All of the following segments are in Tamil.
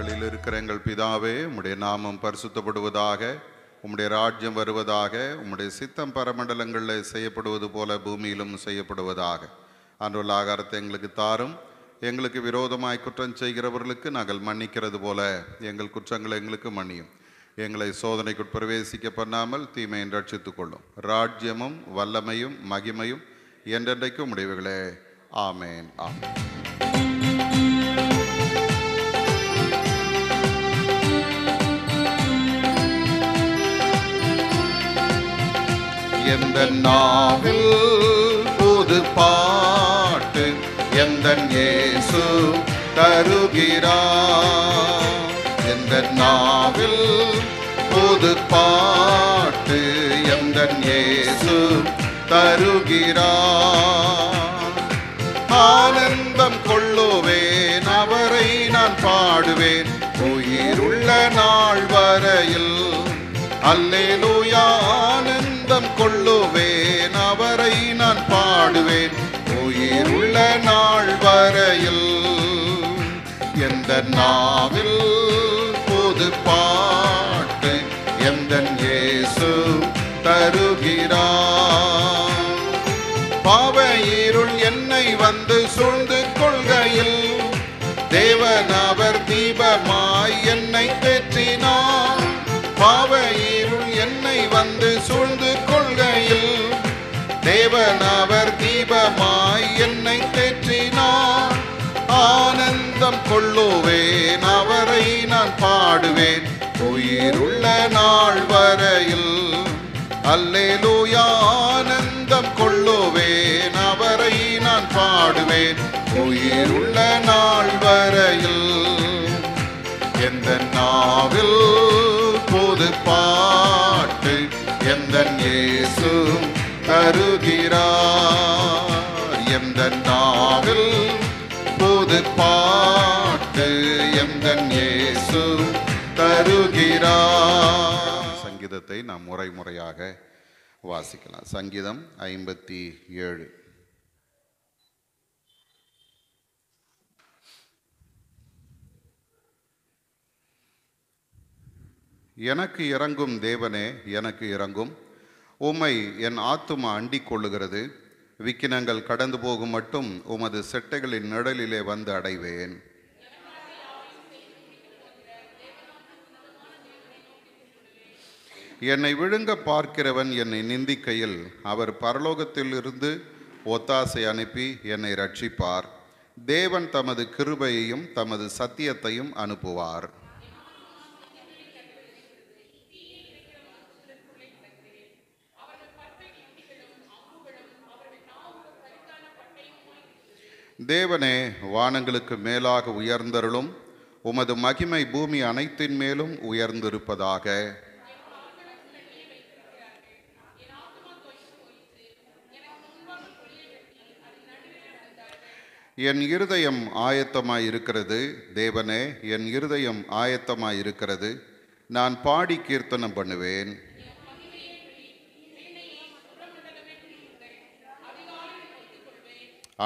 பரலோகங்களில் இருக்கிற எங்கள் பிதாவே உம்முடைய நாமம் பரிசுத்தப்படுவதாக உம்முடைய ராஜ்யம் வருவதாக உம்முடைய சித்தம் பரமண்டலங்களில் செய்யப்படுவது போல பூமியிலும் செய்யப்படுவதாக அன்றுள்ள ஆகாரத்தை எங்களுக்கு தாரும் எங்களுக்கு விரோதமாய் குற்றம் செய்கிறவர்களுக்கு நாங்கள் மன்னிக்கிறது போல எங்கள் குற்றங்களை எங்களுக்கு மன்னியும் எங்களை சோதனைக்கு பிரவேசிக்க பண்ணாமல் தீமையின் ரட்சித்து கொள்ளும் ராஜ்யமும் வல்லமையும் மகிமையும் என்றென்றைக்கும் முடிவுகளே ஆமேன் ஆமேன் எந்த நாவில் புது பாட்டு எந்த இயேசு தருகிறார் எந்த நாவில் புது பாட்டு எந்த இயேசு தருகிறார் ஆனந்தம் கொள்ளுவேன் அவரை நான் பாடுவேன் உயிருள்ள நாள் வரையில் அல்லேலூயா கொள்ளுவேன் அவரை நான் பாடுவேன் உயிருள்ள நாள் வரையில் எந்த நாவில் பொது பாட்டு எந்த இயேசு தருகிறார் பாவ என்னை வந்து சூழ்ந்து கொள்கையில் தேவன் அவர் தீபமாய் தேவன் அவர் தீபமாய் என்னை தேற்றினார் ஆனந்தம் கொள்ளுவேன் அவரை நான் பாடுவேன் உயிருள்ள நாள் வரையில் அல்லேலூயா ஆனந்தம் கொள்ளுவேன் அவரை நான் பாடுவேன் உயிருள்ள நாள் வரையில் எந்த நாவில் பொது பாட்டு எந்த இயேசும் தருகிறார் எந்த நாவில் புது பாட்டு எந்தன் இயேசு தருகிறார் சங்கீதத்தை நாம் முறை முறையாக வாசிக்கலாம் சங்கீதம் ஐம்பத்தி ஏழு எனக்கு இறங்கும் தேவனே எனக்கு இறங்கும் உம்மை என் ஆத்துமா அண்டிக் கொள்ளுகிறது விக்கினங்கள் கடந்து போகும் மட்டும் உமது செட்டைகளின் நிழலிலே வந்து அடைவேன் என்னை விழுங்க பார்க்கிறவன் என்னை நிந்திக்கையில் அவர் பரலோகத்திலிருந்து ஒத்தாசை அனுப்பி என்னை ரட்சிப்பார் தேவன் தமது கிருபையையும் தமது சத்தியத்தையும் அனுப்புவார் தேவனே வானங்களுக்கு மேலாக உயர்ந்தருளும் உமது மகிமை பூமி அனைத்தின் மேலும் உயர்ந்திருப்பதாக என் இருதயம் ஆயத்தமாய் இருக்கிறது தேவனே என் இருதயம் ஆயத்தமாய் இருக்கிறது நான் பாடி கீர்த்தனம் பண்ணுவேன்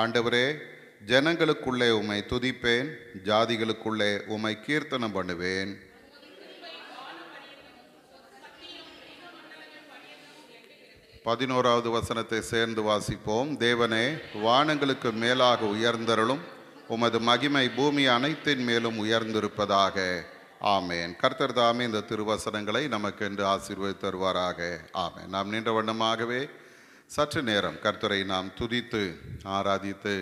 ஆண்டவரே ஜனங்களுக்குள்ளே உமை துதிப்பேன் ஜாதிகளுக்குள்ளே உமை கீர்த்தனம் பண்ணுவேன் பதினோராவது வசனத்தை சேர்ந்து வாசிப்போம் தேவனே வானங்களுக்கு மேலாக உயர்ந்தருளும் உமது மகிமை பூமி அனைத்தின் மேலும் உயர்ந்திருப்பதாக ஆமேன் கர்த்தர் தாமே இந்த திருவசனங்களை நமக்கு என்று ஆசீர்வதி தருவாராக ஆமேன் நாம் நின்ற வண்ணமாகவே சற்று நேரம் கர்த்தரை நாம் துதித்து ஆராதித்து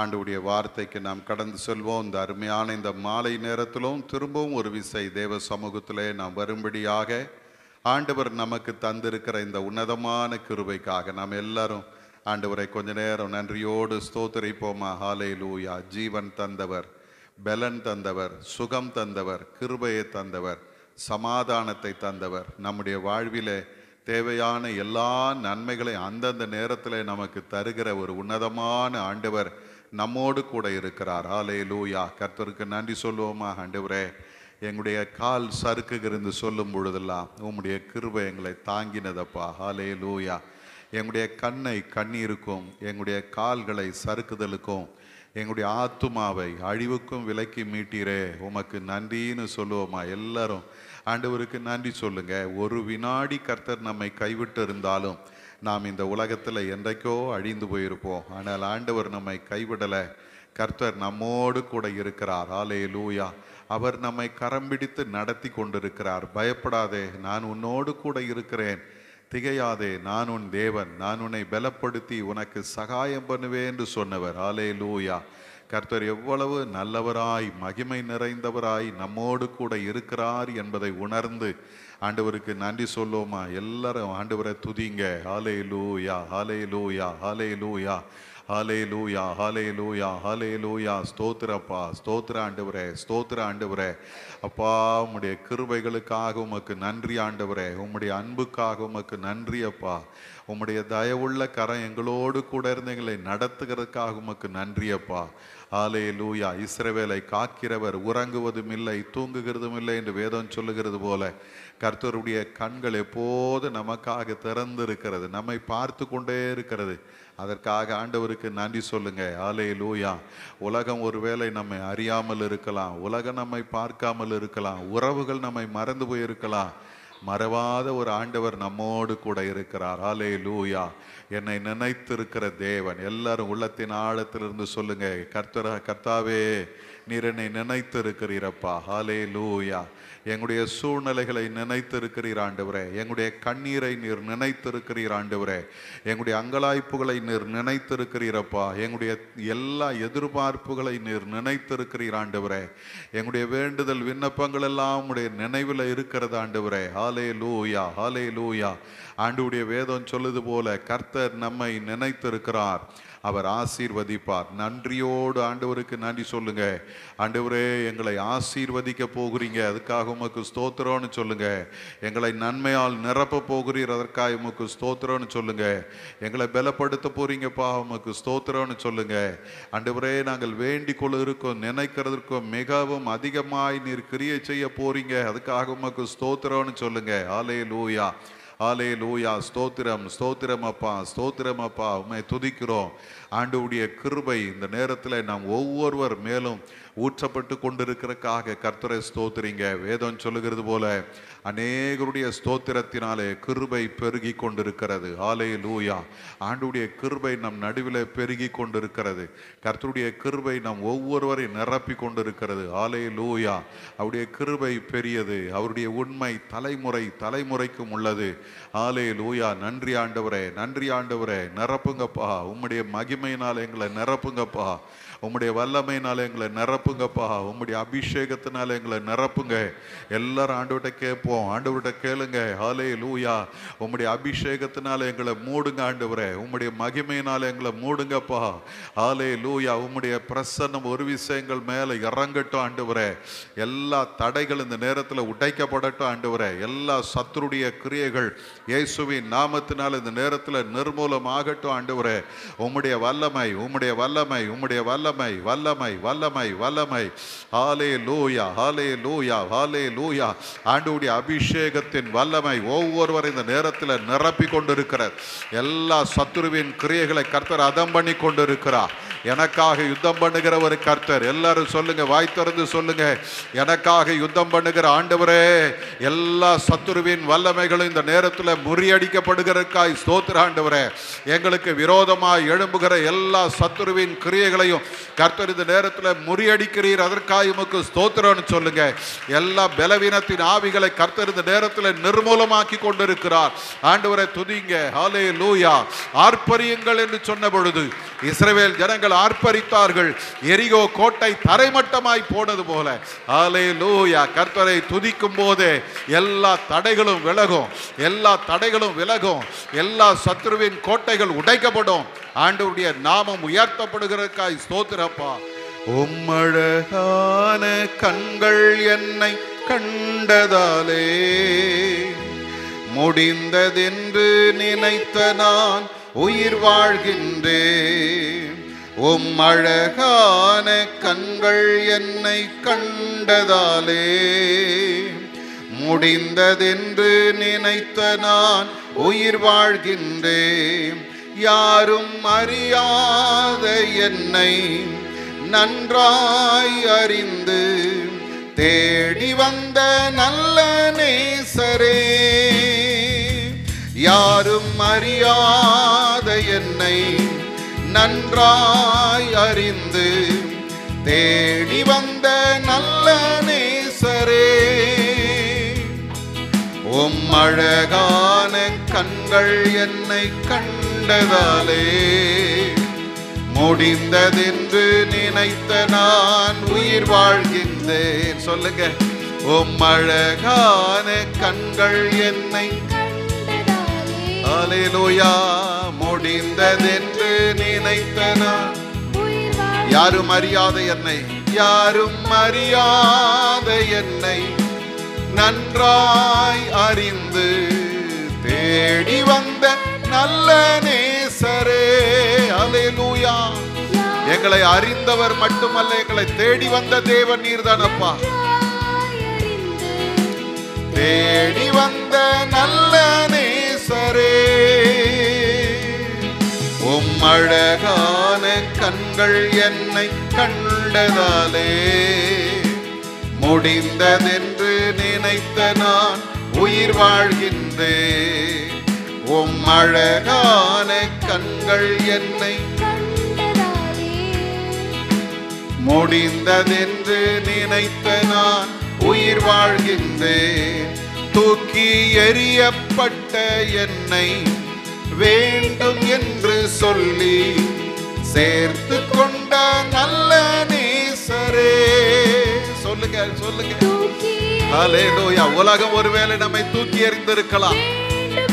ஆண்டுடைய வார்த்தைக்கு நாம் கடந்து செல்வோம் இந்த அருமையான இந்த மாலை நேரத்திலும் திரும்பவும் ஒரு விசை தேவ சமூகத்திலே நாம் வரும்படியாக ஆண்டவர் நமக்கு தந்திருக்கிற இந்த உன்னதமான கிருவைக்காக நாம் எல்லாரும் ஆண்டவரை கொஞ்ச நேரம் நன்றியோடு ஸ்தோத்திரிப்போமா ஹாலே லூயா ஜீவன் தந்தவர் பலன் தந்தவர் சுகம் தந்தவர் கிருபையை தந்தவர் சமாதானத்தை தந்தவர் நம்முடைய வாழ்விலே தேவையான எல்லா நன்மைகளை அந்தந்த நேரத்தில் நமக்கு தருகிற ஒரு உன்னதமான ஆண்டவர் நம்மோடு கூட இருக்கிறார் ஆலே லூயா கர்த்தருக்கு நன்றி சொல்லுவோமா ஆண்டவரே எங்களுடைய கால் சறுக்குகிறது சொல்லும் பொழுதெல்லாம் உம்முடைய கிருபை எங்களை தாங்கினதப்பா ஹாலே லூயா எங்களுடைய கண்ணை கண்ணீருக்கும் எங்களுடைய கால்களை சறுக்குதலுக்கும் எங்களுடைய ஆத்துமாவை அழிவுக்கும் விலக்கி மீட்டீரே உமக்கு நன்றின்னு சொல்லுவோமா எல்லாரும் ஆண்டவருக்கு நன்றி சொல்லுங்க ஒரு வினாடி கர்த்தர் நம்மை கைவிட்டு இருந்தாலும் நாம் இந்த உலகத்தில் என்றைக்கோ அழிந்து போயிருப்போம் ஆனால் ஆண்டவர் நம்மை கைவிடலை கர்த்தர் நம்மோடு கூட இருக்கிறார் ஆலே லூயா அவர் நம்மை கரம் பிடித்து நடத்தி கொண்டிருக்கிறார் பயப்படாதே நான் உன்னோடு கூட இருக்கிறேன் திகையாதே நான் உன் தேவன் நான் உன்னை பலப்படுத்தி உனக்கு சகாயம் பண்ணுவேன் என்று சொன்னவர் ஆலே லூயா கர்த்தர் எவ்வளவு நல்லவராய் மகிமை நிறைந்தவராய் நம்மோடு கூட இருக்கிறார் என்பதை உணர்ந்து ஆண்டவருக்கு நன்றி சொல்லுவோமா எல்லாரும் ஆண்டவரை துதிங்க ஹாலே லூயா ஹாலே லூயா ஹாலே லூயா ஹாலே லூயா ஹாலே லூயா ஹாலே லூயா ஸ்தோத்திரப்பா ஸ்தோத்திர ஆண்டவரே ஸ்தோத்திர ஆண்டவரே அப்பா உம்முடைய கிருபைகளுக்காக உமக்கு நன்றி ஆண்டவரே உம்முடைய அன்புக்காக உமக்கு நன்றி அப்பா உம்முடைய தயவுள்ள கரம் எங்களோடு கூட இருந்து எங்களை நடத்துகிறதுக்காக உமக்கு நன்றி அப்பா ஆலே லூயா இஸ்ரவேலை காக்கிறவர் உறங்குவதும் இல்லை தூங்குகிறதும் இல்லை என்று வேதம் சொல்லுகிறது போல கர்த்தருடைய கண்கள் எப்போது நமக்காக திறந்திருக்கிறது நம்மை பார்த்து கொண்டே இருக்கிறது அதற்காக ஆண்டவருக்கு நன்றி சொல்லுங்க ஆலே லூயா உலகம் ஒருவேளை நம்மை அறியாமல் இருக்கலாம் உலகம் நம்மை பார்க்காமல் இருக்கலாம் உறவுகள் நம்மை மறந்து போயிருக்கலாம் மறவாத ஒரு ஆண்டவர் நம்மோடு கூட இருக்கிறார் ஆலே லூயா என்னை நினைத்திருக்கிற தேவன் எல்லாரும் உள்ளத்தின் ஆழத்திலிருந்து சொல்லுங்க கர்த்தர கர்த்தாவே நீர் என்னை நினைத்திருக்கிறீரப்பா ஹாலே லூயா எங்களுடைய சூழ்நிலைகளை நினைத்திருக்கிறீர் ஆண்டவரே எங்களுடைய கண்ணீரை நீர் நினைத்திருக்கிறீர் ஆண்டவரே எங்களுடைய அங்கலாய்ப்புகளை நீர் நினைத்திருக்கிறீரப்பா எங்களுடைய எல்லா எதிர்பார்ப்புகளை நீர் நினைத்திருக்கிறீர் ஆண்டவரே எங்களுடைய வேண்டுதல் விண்ணப்பங்கள் எல்லாம் உடைய நினைவில் இருக்கிறது ஆண்டவரே ஹாலே லூயா ஹாலே லூயா ஆண்டுடைய வேதம் சொல்லுது போல கர்த்தர் நம்மை நினைத்திருக்கிறார் அவர் ஆசீர்வதிப்பார் நன்றியோடு ஆண்டவருக்கு நன்றி சொல்லுங்க ஆண்டவரே எங்களை ஆசீர்வதிக்க போகிறீங்க அதுக்காக உமக்கு ஸ்தோத்திரம்னு சொல்லுங்க எங்களை நன்மையால் நிரப்ப போகிறீர் அதற்காக உமக்கு ஸ்தோத்திரம்னு சொல்லுங்க எங்களை பலப்படுத்த போறீங்கப்பா உமக்கு ஸ்தோத்திரம்னு சொல்லுங்க ஆண்டவரே நாங்கள் வேண்டிக் கொள்ளிருக்கோம் நினைக்கிறதுக்கும் மிகவும் அதிகமாய் நீர் கிரியை செய்ய போறீங்க அதுக்காக உமக்கு ஸ்தோத்திரம்னு சொல்லுங்க ஆலையில் லூயா ஆலே லூயா ஸ்தோத்திரம் ஸ்தோத்திரம் அப்பா ஸ்தோத்திரம் அப்பா உண்மை துதிக்கிறோம் ஆண்டுடைய கிருபை இந்த நேரத்தில் நாம் ஒவ்வொருவர் மேலும் ஊற்றப்பட்டு கொண்டிருக்கிறக்காக கர்த்தரை ஸ்தோத்திரிங்க வேதம் சொல்லுகிறது போல அநேகருடைய ஸ்தோத்திரத்தினாலே கிருபை பெருகி கொண்டிருக்கிறது ஆலை லூயா ஆண்டுடைய கிருபை நம் நடுவில் பெருகி கொண்டிருக்கிறது கர்த்தருடைய கிருபை நம் ஒவ்வொருவரை நிரப்பி கொண்டிருக்கிறது ஆலை லூயா அவருடைய கிருபை பெரியது அவருடைய உண்மை தலைமுறை தலைமுறைக்கும் உள்ளது ஆலை லூயா நன்றி ஆண்டவரே நன்றி ஆண்டவரே நிரப்புங்கப்பா உம்முடைய மகிமை மகிமையினால் எங்களை நிரப்புங்கப்பா உம்முடைய வல்லமையினால எங்களை நிரப்புங்கப்பா உம்முடைய அபிஷேகத்தினால எங்களை நிரப்புங்க எல்லாரும் விட்ட கேட்போம் ஆண்டவர்கிட்ட கேளுங்க ஹாலே லூயா உம்முடைய அபிஷேகத்தினால எங்களை மூடுங்க ஆண்டுவரே உம்முடைய மகிமையினால எங்களை மூடுங்கப்பா ஹாலே லூயா உம்முடைய பிரசன்னம் ஒரு விஷயங்கள் மேலே இறங்கட்டும் ஆண்டுவரே எல்லா தடைகள் இந்த நேரத்தில் உடைக்கப்படட்டும் ஆண்டுவரே எல்லா சத்துருடைய கிரியைகள் இயேசுவின் நாமத்தினால் இந்த நேரத்தில் நிர்மூலமாகட்டும் ஆண்டுவரே உம்முடைய வல்லமை உம்முடைய வல்லமை உம்முடைய வல்லமை வல்லமை வல்லமை வல்லமை வல்லமை ஹாலே லூயா ஹாலே லூயா ஹாலே லூயா ஆண்டுடைய அபிஷேகத்தின் வல்லமை ஒவ்வொருவரும் இந்த நேரத்தில் நிரப்பி கொண்டிருக்கிறார் எல்லா சத்துருவின் கிரியைகளை கர்த்தர் அதம் பண்ணி கொண்டிருக்கிறார் எனக்காக யுத்தம் பண்ணுகிற ஒரு கர்த்தர் எல்லாரும் சொல்லுங்க வாய் திறந்து சொல்லுங்க எனக்காக யுத்தம் பண்ணுகிற ஆண்டவரே எல்லா சத்துருவின் வல்லமைகளும் இந்த நேரத்தில் முறியடிக்கப்படுகிறதுக்காய் ஸ்தோத்திர ஆண்டவரே எங்களுக்கு விரோதமாக எழும்புகிற எல்லா சத்துருவின் கிரியைகளையும் கர்த்தர் இந்த நேரத்தில் முறியடிக்கிறீர் அதற்காக உமக்கு ஸ்தோத்திரம்னு சொல்லுங்க எல்லா பலவீனத்தின் ஆவிகளை கர்த்தர் இந்த நேரத்தில் நிர்மூலமாக்கி கொண்டிருக்கிறார் ஆண்டவரை துதிங்க ஹாலே லூயா ஆர்ப்பரியுங்கள் என்று சொன்ன பொழுது இஸ்ரேல் ஜனங்கள் ஆர்ப்பரித்தார்கள் எரிகோ கோட்டை தரைமட்டமாய் போனது போல ஹாலே லூயா கர்த்தரை துதிக்கும் போதே எல்லா தடைகளும் விலகும் எல்லா தடைகளும் விலகும் எல்லா சத்ருவின் கோட்டைகள் உடைக்கப்படும் ஆண்டவருடைய நாமம் உயர்த்தப்படுகிறதுக்காய் ஸ்தோ ஸ்தோத்திரப்பா உம்மழகான கண்கள் என்னை கண்டதாலே முடிந்ததென்று நினைத்த நான் உயிர் வாழ்கின்றேன் உம்மழகான கண்கள் என்னை கண்டதாலே முடிந்ததென்று நினைத்த நான் உயிர் வாழ்கின்றேன் யாரும் அறியாத என்னை நன்றாய் அறிந்து தேடி வந்த நல்ல நேசரே யாரும் அறியாத என்னை நன்றாய் அறிந்து தேடி வந்த நல்ல நேசரே உம்மழகான கண்கள் என்னை கண் கண்டதாலே முடிந்ததென்று நினைத்த நான் உயிர் வாழ்கின்றேன் சொல்லுங்க அழகான கண்கள் என்னை நோயா முடிந்ததென்று நினைத்த நான் யாரும் அறியாத என்னை யாரும் அறியாத என்னை நன்றாய் அறிந்து தேடி வந்த நல்ல நேசரே அலையலூயா எங்களை அறிந்தவர் மட்டுமல்ல எங்களை தேடி வந்த தேவன் நீர் தானப்பா தேடி வந்த நல்ல நேசரே உம்மழகான கண்கள் என்னை கண்டதாலே முடிந்ததென்று நினைத்த நான் உயிர் வாழ்கின்றேன் உம் அழகான கண்கள் என்னை முடிந்ததென்று நினைத்த நான் உயிர் வாழ்கின்றேன் தூக்கி எறியப்பட்ட என்னை வேண்டும் என்று சொல்லி சேர்த்து கொண்ட நல்ல நேசரே சொல்லுங்க சொல்லுங்க உலகம் ஒருவேளை நம்மை தூக்கி எறிந்திருக்கலாம்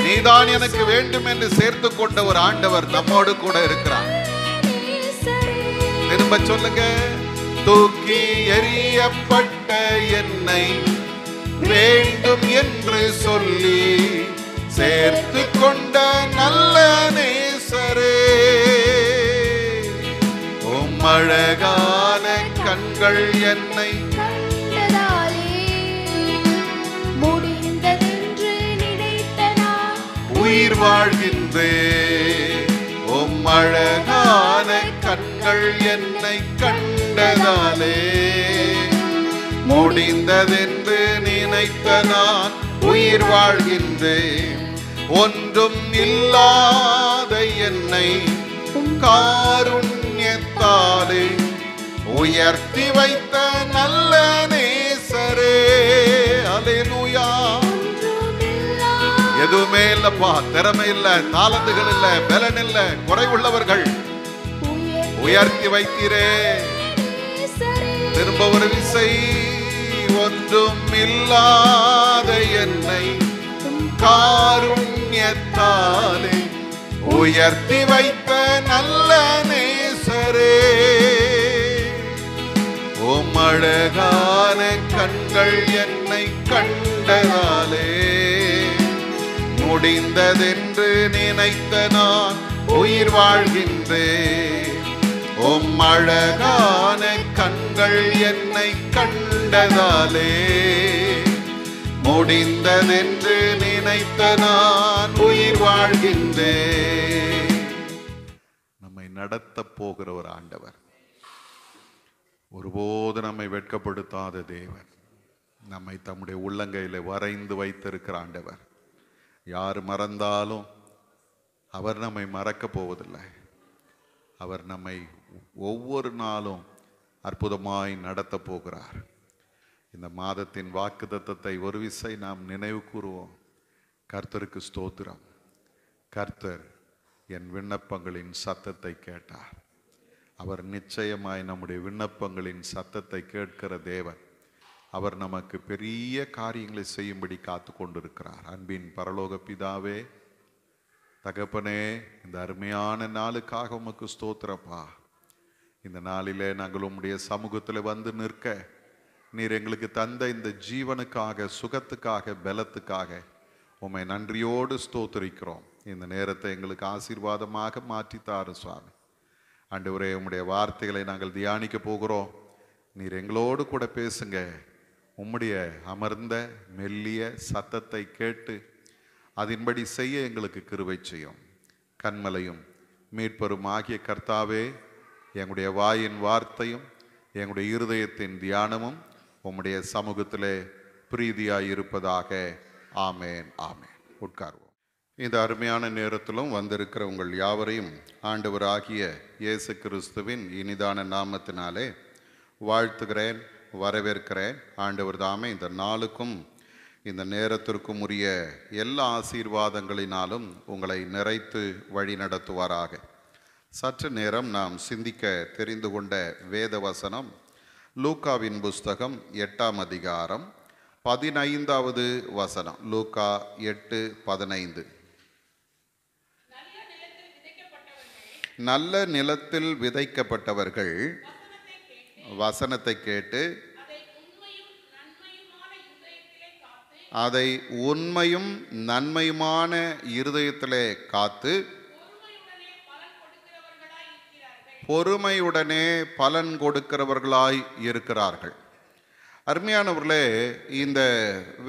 நீதான் எனக்கு வேண்டும் என்று சேர்த்து கொண்ட ஒரு ஆண்டவர் நம்மோடு கூட இருக்கிறார் திரும்ப சொல்லுங்க தூக்கி எறியப்பட்ட என்னை வேண்டும் என்று சொல்லி சேர்த்து கொண்ட நல்ல நேசரே உம்மழகான கண்கள் என்னை உயிர் வாழ்கின்றே உம் அழகான கண்கள் என்னை கண்டதாலே முடிந்ததென்று நினைத்த நான் உயிர் வாழ்கின்றேன் ஒன்றும் இல்லாத என்னை காருண்யத்தாலே உயர்த்தி வைத்த நல்ல எதுவுமே இல்லப்பா திறமை இல்ல தாளந்துகள் இல்ல பலன் இல்ல குறைவுள்ளவர்கள் உயர்த்தி வைத்தீரே திரும்ப ஒரு விசை ஒன்றும் இல்லாத என்னை காருண்யத்தாலே உயர்த்தி வைத்த நல்ல நேசரே உமழகான கண்கள் என்னை கண்டதாலே முடிந்ததென்று நினைத்த நான் உயிர் வாழ்கின்றேன் உம் அழகான கண்கள் என்னை கண்டதாலே முடிந்ததென்று நினைத்த நான் உயிர் வாழ்கின்றேன் நம்மை நடத்த போகிற ஒரு ஆண்டவர் ஒருபோது நம்மை வெட்கப்படுத்தாத தேவன் நம்மை தம்முடைய உள்ளங்கையில் வரைந்து வைத்திருக்கிற ஆண்டவர் யார் மறந்தாலும் அவர் நம்மை மறக்க போவதில்லை அவர் நம்மை ஒவ்வொரு நாளும் அற்புதமாய் நடத்த போகிறார் இந்த மாதத்தின் வாக்கு தத்தத்தை ஒரு விசை நாம் நினைவு கூறுவோம் கர்த்தருக்கு ஸ்தோத்திரம் கர்த்தர் என் விண்ணப்பங்களின் சத்தத்தை கேட்டார் அவர் நிச்சயமாய் நம்முடைய விண்ணப்பங்களின் சத்தத்தை கேட்கிற தேவன் அவர் நமக்கு பெரிய காரியங்களை செய்யும்படி காத்து கொண்டிருக்கிறார் அன்பின் பரலோக பிதாவே தகப்பனே இந்த அருமையான நாளுக்காக உமக்கு ஸ்தோத்திரப்பா இந்த நாளிலே நாங்கள் உம்முடைய சமூகத்தில் வந்து நிற்க நீர் எங்களுக்கு தந்த இந்த ஜீவனுக்காக சுகத்துக்காக பலத்துக்காக உம்மை நன்றியோடு ஸ்தோத்திரிக்கிறோம் இந்த நேரத்தை எங்களுக்கு ஆசீர்வாதமாக மாற்றித்தாரு சுவாமி அண்டு உடைய உம்முடைய வார்த்தைகளை நாங்கள் தியானிக்க போகிறோம் நீர் எங்களோடு கூட பேசுங்க உம்முடைய அமர்ந்த மெல்லிய சத்தத்தை கேட்டு அதன்படி செய்ய எங்களுக்கு கிருவை செய்யும் கண்மலையும் மீட்பரும் ஆகிய கர்த்தாவே எங்களுடைய வாயின் வார்த்தையும் எங்களுடைய இருதயத்தின் தியானமும் உம்முடைய சமூகத்திலே இருப்பதாக ஆமேன் ஆமேன் உட்கார்வோம் இந்த அருமையான நேரத்திலும் வந்திருக்கிற உங்கள் யாவரையும் ஆண்டவராகிய இயேசு கிறிஸ்துவின் இனிதான நாமத்தினாலே வாழ்த்துகிறேன் வரவேற்கிறேன் ஆண்டவர் தாமே இந்த நாளுக்கும் இந்த நேரத்திற்கும் உரிய எல்லா ஆசீர்வாதங்களினாலும் உங்களை நிறைத்து வழி நடத்துவாராக சற்று நேரம் நாம் சிந்திக்க தெரிந்து கொண்ட வேத வசனம் லூக்காவின் புஸ்தகம் எட்டாம் அதிகாரம் பதினைந்தாவது வசனம் லூக்கா எட்டு பதினைந்து நல்ல நிலத்தில் விதைக்கப்பட்டவர்கள் வசனத்தை கேட்டு அதை உண்மையும் நன்மையுமான இருதயத்திலே காத்து பொறுமையுடனே பலன் கொடுக்கிறவர்களாய் இருக்கிறார்கள் அருமையானவர்களே இந்த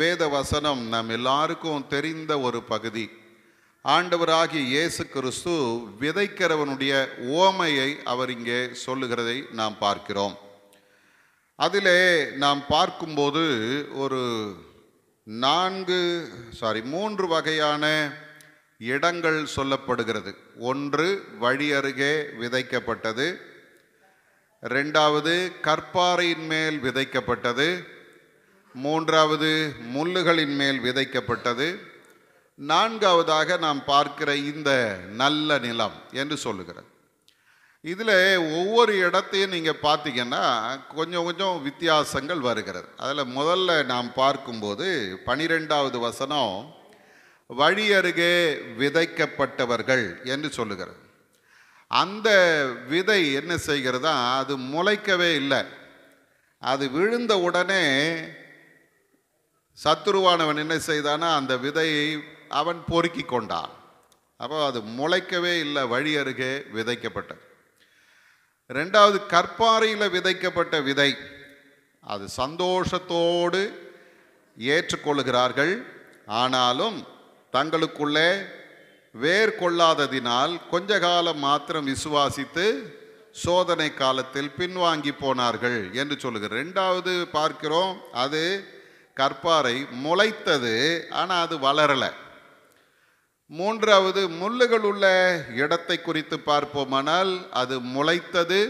வேத வசனம் நம் எல்லாருக்கும் தெரிந்த ஒரு பகுதி ஆண்டவராகிய இயேசு கிறிஸ்து விதைக்கிறவனுடைய ஓமையை அவர் இங்கே சொல்லுகிறதை நாம் பார்க்கிறோம் அதிலே நாம் பார்க்கும்போது ஒரு நான்கு சாரி மூன்று வகையான இடங்கள் சொல்லப்படுகிறது ஒன்று வழி அருகே விதைக்கப்பட்டது ரெண்டாவது கற்பாறையின் மேல் விதைக்கப்பட்டது மூன்றாவது முள்ளுகளின் மேல் விதைக்கப்பட்டது நான்காவதாக நாம் பார்க்கிற இந்த நல்ல நிலம் என்று சொல்லுகிறது இதில் ஒவ்வொரு இடத்தையும் நீங்கள் பார்த்தீங்கன்னா கொஞ்சம் கொஞ்சம் வித்தியாசங்கள் வருகிறது அதில் முதல்ல நாம் பார்க்கும்போது பனிரெண்டாவது வசனம் வழி அருகே விதைக்கப்பட்டவர்கள் என்று சொல்லுகிறது அந்த விதை என்ன செய்கிறதா அது முளைக்கவே இல்லை அது விழுந்த உடனே சத்துருவானவன் என்ன செய்தானா அந்த விதையை அவன் பொறுக்கி கொண்டான் அப்போ அது முளைக்கவே இல்லை வழி அருகே விதைக்கப்பட்டது ரெண்டாவது கற்பாறையில் விதைக்கப்பட்ட விதை அது சந்தோஷத்தோடு ஏற்றுக்கொள்கிறார்கள் ஆனாலும் தங்களுக்குள்ளே வேர் கொள்ளாததினால் கொஞ்ச காலம் மாத்திரம் விசுவாசித்து சோதனை காலத்தில் பின்வாங்கி போனார்கள் என்று சொல்லுகிற ரெண்டாவது பார்க்கிறோம் அது கற்பாறை முளைத்தது ஆனால் அது வளரலை மூன்றாவது முள்ளுகள் உள்ள இடத்தை குறித்து பார்ப்போமானால் அது முளைத்தது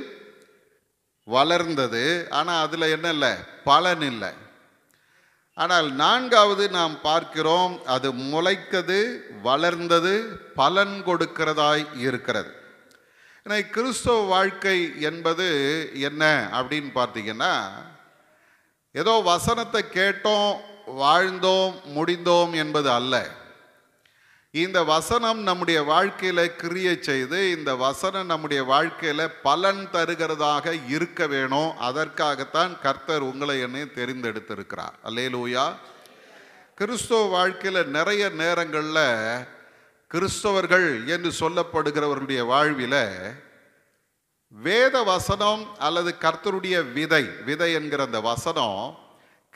வளர்ந்தது ஆனால் அதில் என்ன இல்லை பலன் இல்லை ஆனால் நான்காவது நாம் பார்க்கிறோம் அது முளைத்தது வளர்ந்தது பலன் கொடுக்கிறதாய் இருக்கிறது ஏன்னா கிறிஸ்தவ வாழ்க்கை என்பது என்ன அப்படின்னு பார்த்தீங்கன்னா ஏதோ வசனத்தை கேட்டோம் வாழ்ந்தோம் முடிந்தோம் என்பது அல்ல இந்த வசனம் நம்முடைய வாழ்க்கையில் கிரியை செய்து இந்த வசனம் நம்முடைய வாழ்க்கையில் பலன் தருகிறதாக இருக்க வேணும் அதற்காகத்தான் கர்த்தர் உங்களை என்னையும் தெரிந்தெடுத்திருக்கிறார் அல்லேலூயா கிறிஸ்தவ வாழ்க்கையில் நிறைய நேரங்களில் கிறிஸ்தவர்கள் என்று சொல்லப்படுகிறவருடைய வாழ்வில் வேத வசனம் அல்லது கர்த்தருடைய விதை விதை என்கிற அந்த வசனம்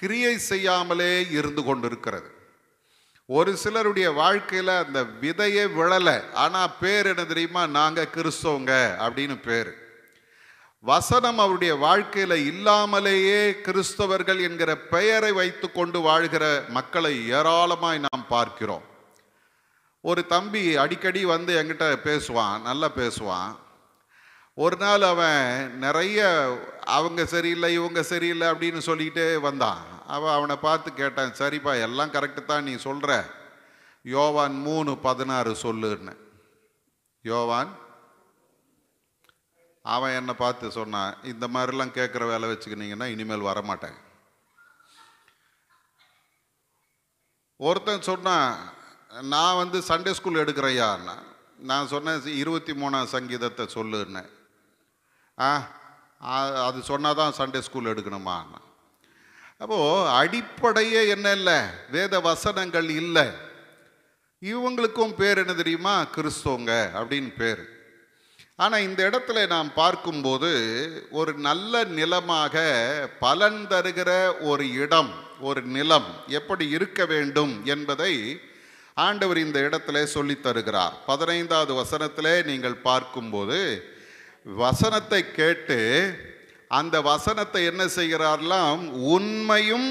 கிரியை செய்யாமலே இருந்து கொண்டிருக்கிறது ஒரு சிலருடைய வாழ்க்கையில் அந்த விதையே விழலை ஆனால் பேர் என்ன தெரியுமா நாங்கள் கிறிஸ்தவங்க அப்படின்னு பேர் வசனம் அவருடைய வாழ்க்கையில் இல்லாமலேயே கிறிஸ்தவர்கள் என்கிற பெயரை வைத்து கொண்டு வாழ்கிற மக்களை ஏராளமாய் நாம் பார்க்கிறோம் ஒரு தம்பி அடிக்கடி வந்து என்கிட்ட பேசுவான் நல்லா பேசுவான் ஒரு நாள் அவன் நிறைய அவங்க சரியில்லை இவங்க சரியில்லை அப்படின்னு சொல்லிக்கிட்டே வந்தான் அவள் அவனை பார்த்து கேட்டான் சரிப்பா எல்லாம் கரெக்டு தான் நீ சொல்கிற யோவான் மூணு பதினாறு சொல்லுன்னு யோவான் அவன் என்னை பார்த்து சொன்னான் இந்த மாதிரிலாம் கேட்குற வேலை வச்சுக்கினீங்கன்னா இனிமேல் வரமாட்டேன் ஒருத்தன் சொன்னான் நான் வந்து சண்டே ஸ்கூல் எடுக்கிறையான்னா நான் சொன்னேன் இருபத்தி மூணாம் சங்கீதத்தை சொல்லுன்னு ஆ அது சொன்னால் தான் சண்டே ஸ்கூல் எடுக்கணுமா அப்போது அடிப்படையே என்ன இல்லை வேத வசனங்கள் இல்லை இவங்களுக்கும் பேர் என்ன தெரியுமா கிறிஸ்தவங்க அப்படின்னு பேர் ஆனால் இந்த இடத்துல நாம் பார்க்கும்போது ஒரு நல்ல நிலமாக பலன் தருகிற ஒரு இடம் ஒரு நிலம் எப்படி இருக்க வேண்டும் என்பதை ஆண்டவர் இந்த இடத்துல சொல்லி தருகிறார் பதினைந்தாவது வசனத்தில் நீங்கள் பார்க்கும்போது வசனத்தை கேட்டு அந்த வசனத்தை என்ன செய்கிறார்லாம் உண்மையும்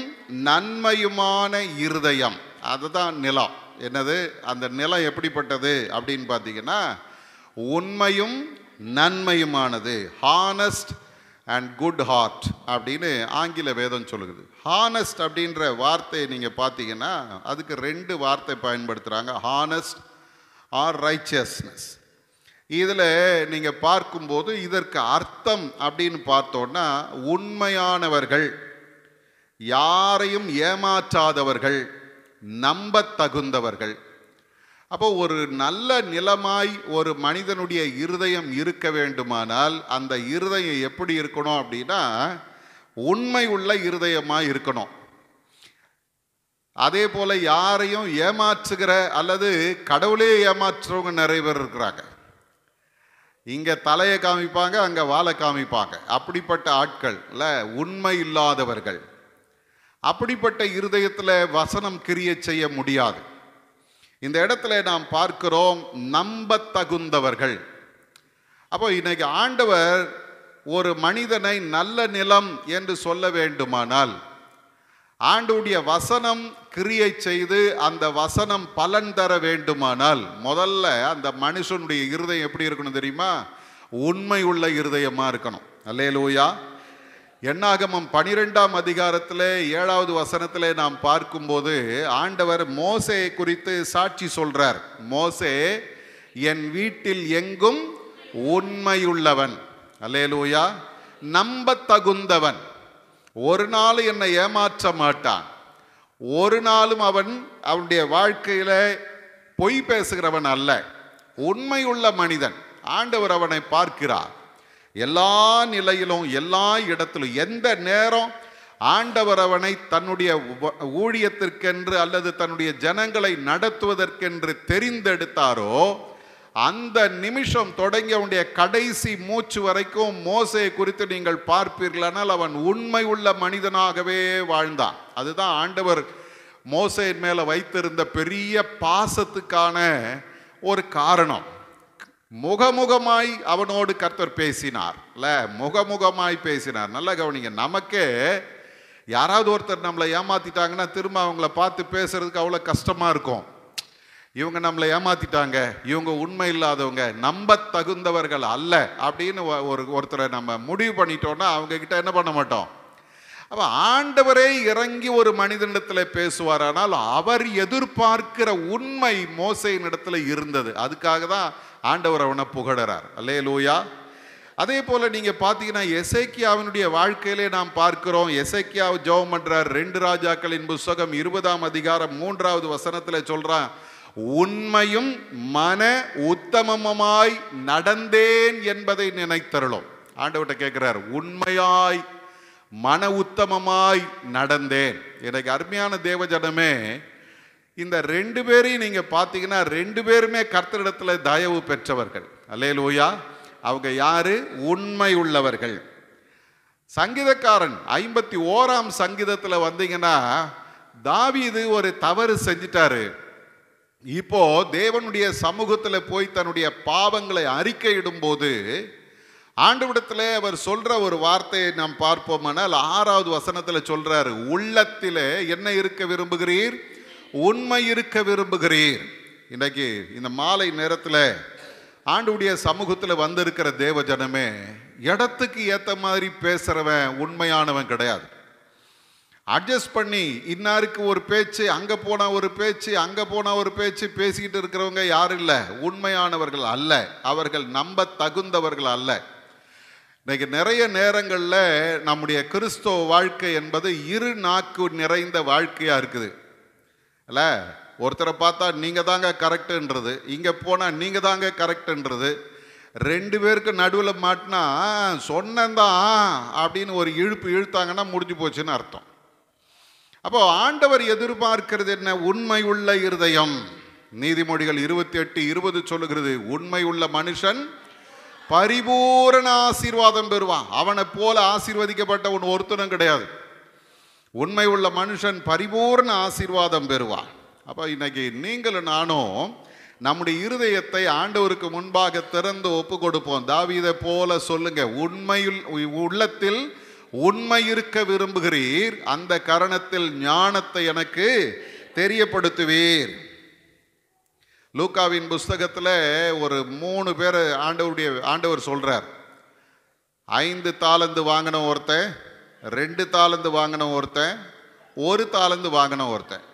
நன்மையுமான இருதயம் அதுதான் நிலம் என்னது அந்த நிலம் எப்படிப்பட்டது அப்படின்னு பார்த்தீங்கன்னா உண்மையும் நன்மையுமானது ஹானஸ்ட் அண்ட் குட் ஹார்ட் அப்படின்னு ஆங்கில வேதம் சொல்லுது ஹானஸ்ட் அப்படின்ற வார்த்தையை நீங்கள் பார்த்தீங்கன்னா அதுக்கு ரெண்டு வார்த்தை பயன்படுத்துகிறாங்க ஹானஸ்ட் ஆர் ரைச்சியஸ்னஸ் இதில் நீங்கள் பார்க்கும்போது இதற்கு அர்த்தம் அப்படின்னு பார்த்தோன்னா உண்மையானவர்கள் யாரையும் ஏமாற்றாதவர்கள் நம்ப தகுந்தவர்கள் அப்போ ஒரு நல்ல நிலமாய் ஒரு மனிதனுடைய இருதயம் இருக்க வேண்டுமானால் அந்த இருதயம் எப்படி இருக்கணும் அப்படின்னா உண்மை உள்ள இருதயமாக இருக்கணும் அதே போல் யாரையும் ஏமாற்றுகிற அல்லது கடவுளே ஏமாற்றுறவங்க நிறைய பேர் இருக்கிறாங்க இங்கே தலையை காமிப்பாங்க அங்கே வாழை காமிப்பாங்க அப்படிப்பட்ட ஆட்கள் இல்லை உண்மை இல்லாதவர்கள் அப்படிப்பட்ட இருதயத்தில் வசனம் கிரிய செய்ய முடியாது இந்த இடத்துல நாம் பார்க்கிறோம் நம்ப தகுந்தவர்கள் அப்போ இன்னைக்கு ஆண்டவர் ஒரு மனிதனை நல்ல நிலம் என்று சொல்ல வேண்டுமானால் ஆண்டுடைய வசனம் கிரியை செய்து அந்த வசனம் பலன் தர வேண்டுமானால் முதல்ல அந்த மனுஷனுடைய இருதயம் எப்படி இருக்கணும் தெரியுமா உண்மை உள்ள இருதயமாக இருக்கணும் அல்லே லூயா என்னாகமம் பனிரெண்டாம் அதிகாரத்தில் ஏழாவது வசனத்தில் நாம் பார்க்கும்போது ஆண்டவர் மோசையை குறித்து சாட்சி சொல்கிறார் மோசே என் வீட்டில் எங்கும் உண்மையுள்ளவன் அல்லேலூயா நம்ப தகுந்தவன் ஒரு நாள் என்னை ஏமாற்ற மாட்டான் ஒரு நாளும் அவன் அவனுடைய வாழ்க்கையில் பொய் பேசுகிறவன் அல்ல உண்மையுள்ள மனிதன் ஆண்டவர் அவனை பார்க்கிறார் எல்லா நிலையிலும் எல்லா இடத்திலும் எந்த நேரம் ஆண்டவர் அவனை தன்னுடைய ஊழியத்திற்கென்று அல்லது தன்னுடைய ஜனங்களை நடத்துவதற்கென்று தெரிந்தெடுத்தாரோ அந்த நிமிஷம் தொடங்கியவனுடைய கடைசி மூச்சு வரைக்கும் மோசையை குறித்து நீங்கள் பார்ப்பீர்களானால் அவன் உண்மை உள்ள மனிதனாகவே வாழ்ந்தான் அதுதான் ஆண்டவர் மோசையின் மேலே வைத்திருந்த பெரிய பாசத்துக்கான ஒரு காரணம் முகமுகமாய் அவனோடு கர்த்தர் பேசினார் இல்லை முகமுகமாய் பேசினார் நல்லா கவனிங்க நமக்கே யாராவது ஒருத்தர் நம்மளை ஏமாத்திட்டாங்கன்னா திரும்ப அவங்கள பார்த்து பேசுறதுக்கு அவ்வளோ கஷ்டமாக இருக்கும் இவங்க நம்மளை ஏமாத்திட்டாங்க இவங்க உண்மை இல்லாதவங்க நம்ப தகுந்தவர்கள் அல்ல அப்படின்னு ஒரு ஒருத்தரை நம்ம முடிவு பண்ணிட்டோம்னா அவங்கக்கிட்ட என்ன பண்ண மாட்டோம் அப்போ ஆண்டவரே இறங்கி ஒரு மனிதனிடத்தில் பேசுவாரானால் அவர் எதிர்பார்க்கிற உண்மை மோசையின் இடத்துல இருந்தது அதுக்காக தான் ஆண்டவர் அவனை புகழறார் அல்லே லூயா அதே போல் நீங்கள் பார்த்தீங்கன்னா எசைக்கியாவினுடைய வாழ்க்கையிலே நாம் பார்க்கிறோம் எசைக்கியாவை ஜோம் பண்ணுறார் ரெண்டு ராஜாக்களின் புஸ்தகம் இருபதாம் அதிகாரம் மூன்றாவது வசனத்தில் சொல்கிறான் உண்மையும் மன உத்தமமாய் நடந்தேன் என்பதை நினைத்தருளும் ஆண்டவர்கிட்ட கேட்கிறார் உண்மையாய் மன உத்தமமாய் நடந்தேன் எனக்கு அருமையான தேவஜனமே இந்த ரெண்டு பேரையும் நீங்கள் பார்த்தீங்கன்னா ரெண்டு பேருமே கர்த்தரிடத்துல தயவு பெற்றவர்கள் அல்லே அவங்க யாரு உண்மை உள்ளவர்கள் சங்கீதக்காரன் ஐம்பத்தி ஓராம் சங்கீதத்தில் வந்தீங்கன்னா தாவி இது ஒரு தவறு செஞ்சிட்டாரு இப்போ தேவனுடைய சமூகத்தில் போய் தன்னுடைய பாவங்களை அறிக்கையிடும் போது ஆண்டுவிடத்தில் அவர் சொல்கிற ஒரு வார்த்தையை நாம் பார்ப்போமானால் ஆறாவது வசனத்தில் சொல்றாரு உள்ளத்தில் என்ன இருக்க விரும்புகிறீர் உண்மை இருக்க விரும்புகிறீர் இன்னைக்கு இந்த மாலை நேரத்தில் ஆண்டுடைய சமூகத்தில் வந்திருக்கிற தேவ ஜனமே இடத்துக்கு ஏற்ற மாதிரி பேசுகிறவன் உண்மையானவன் கிடையாது அட்ஜஸ்ட் பண்ணி இன்னாருக்கு ஒரு பேச்சு அங்கே போனால் ஒரு பேச்சு அங்கே போனால் ஒரு பேச்சு பேசிக்கிட்டு இருக்கிறவங்க யாரும் இல்லை உண்மையானவர்கள் அல்ல அவர்கள் நம்ப தகுந்தவர்கள் அல்ல இன்றைக்கி நிறைய நேரங்களில் நம்முடைய கிறிஸ்தவ வாழ்க்கை என்பது இரு நாக்கு நிறைந்த வாழ்க்கையாக இருக்குது இல்லை ஒருத்தரை பார்த்தா நீங்கள் தாங்க கரெக்டுன்றது இங்கே போனால் நீங்கள் தாங்க கரெக்டுன்றது ரெண்டு பேருக்கு நடுவில் மாட்டினா சொன்னந்தான் அப்படின்னு ஒரு இழுப்பு இழுத்தாங்கன்னா முடிஞ்சு போச்சுன்னு அர்த்தம் அப்போ ஆண்டவர் எதிர்பார்க்கிறது என்ன உண்மை உள்ள இருதயம் நீதிமொழிகள் இருபத்தி எட்டு இருபது சொல்லுகிறது உண்மை உள்ள மனுஷன் பரிபூரண ஆசீர்வாதம் பெறுவான் அவனை போல ஆசீர்வதிக்கப்பட்ட உன் ஒருத்தனும் கிடையாது உண்மை உள்ள மனுஷன் பரிபூர்ண ஆசீர்வாதம் பெறுவான் அப்போ இன்னைக்கு நீங்களும் நானும் நம்முடைய இருதயத்தை ஆண்டவருக்கு முன்பாக திறந்து ஒப்பு கொடுப்போம் தாவீதை போல சொல்லுங்க உண்மையில் உள்ளத்தில் உண்மை இருக்க விரும்புகிறீர் அந்த கரணத்தில் ஞானத்தை எனக்கு தெரியப்படுத்துவீர் லூக்காவின் புஸ்தகத்தில் ஒரு மூணு பேர் ஆண்டவருடைய ஆண்டவர் சொல்கிறார் ஐந்து தாளந்து வாங்கின ஒருத்தன் ரெண்டு தாளந்து வாங்கின ஒருத்தன் ஒரு தாளந்து வாங்கின ஒருத்தன்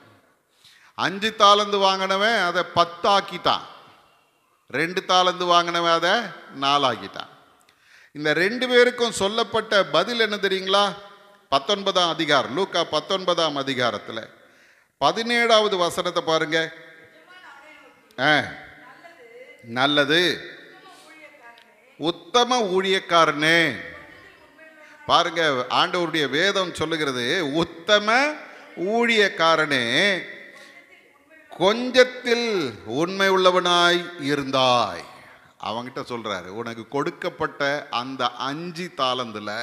அஞ்சு தாளந்து வாங்கினவன் அதை பத்தாக்கிட்டான் ரெண்டு தாளந்து வாங்கினவன் அதை நாலாக்கிட்டான் இந்த ரெண்டு பேருக்கும் சொல்லப்பட்ட பதில் என்ன தெரியுங்களா பத்தொன்பதாம் அதிகாரம் லூக்கா பத்தொன்பதாம் அதிகாரத்தில் பதினேழாவது வசனத்தை பாருங்க ஆ நல்லது உத்தம ஊழியக்காரனே பாருங்க ஆண்டவருடைய வேதம் சொல்லுகிறது உத்தம ஊழியக்காரனே கொஞ்சத்தில் உண்மை உள்ளவனாய் இருந்தாய் அவங்கிட்ட சொல்கிறாரு உனக்கு கொடுக்கப்பட்ட அந்த அஞ்சு தாளந்தில்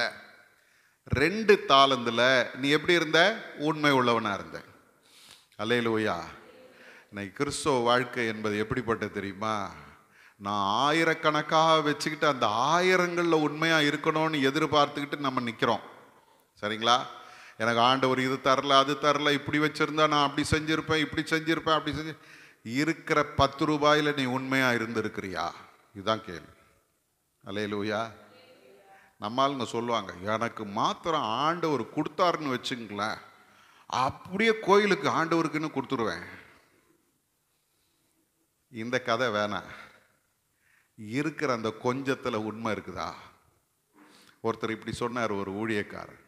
ரெண்டு தாளந்தில் நீ எப்படி இருந்த உண்மை உள்ளவனாக இருந்த அலையிலோயா இன்னைக்கு கிறிஸ்தவ வாழ்க்கை என்பது எப்படிப்பட்ட தெரியுமா நான் ஆயிரக்கணக்காக வச்சுக்கிட்டு அந்த ஆயிரங்களில் உண்மையாக இருக்கணும்னு எதிர்பார்த்துக்கிட்டு நம்ம நிற்கிறோம் சரிங்களா எனக்கு ஒரு இது தரல அது தரல இப்படி வச்சுருந்தா நான் அப்படி செஞ்சுருப்பேன் இப்படி செஞ்சுருப்பேன் அப்படி செஞ்சு இருக்கிற பத்து ரூபாயில் நீ உண்மையாக இருந்திருக்கிறியா இதுதான் கேள்வி அலையலூயா நம்மாளுங்க சொல்லுவாங்க எனக்கு மாத்திரம் ஆண்டவர் கொடுத்தாருன்னு வச்சுங்களேன் அப்படியே கோயிலுக்கு ஆண்டவருக்குன்னு கொடுத்துருவேன் இந்த கதை வேணாம் இருக்கிற அந்த கொஞ்சத்தில் உண்மை இருக்குதா ஒருத்தர் இப்படி சொன்னார் ஒரு ஊழியக்காரர்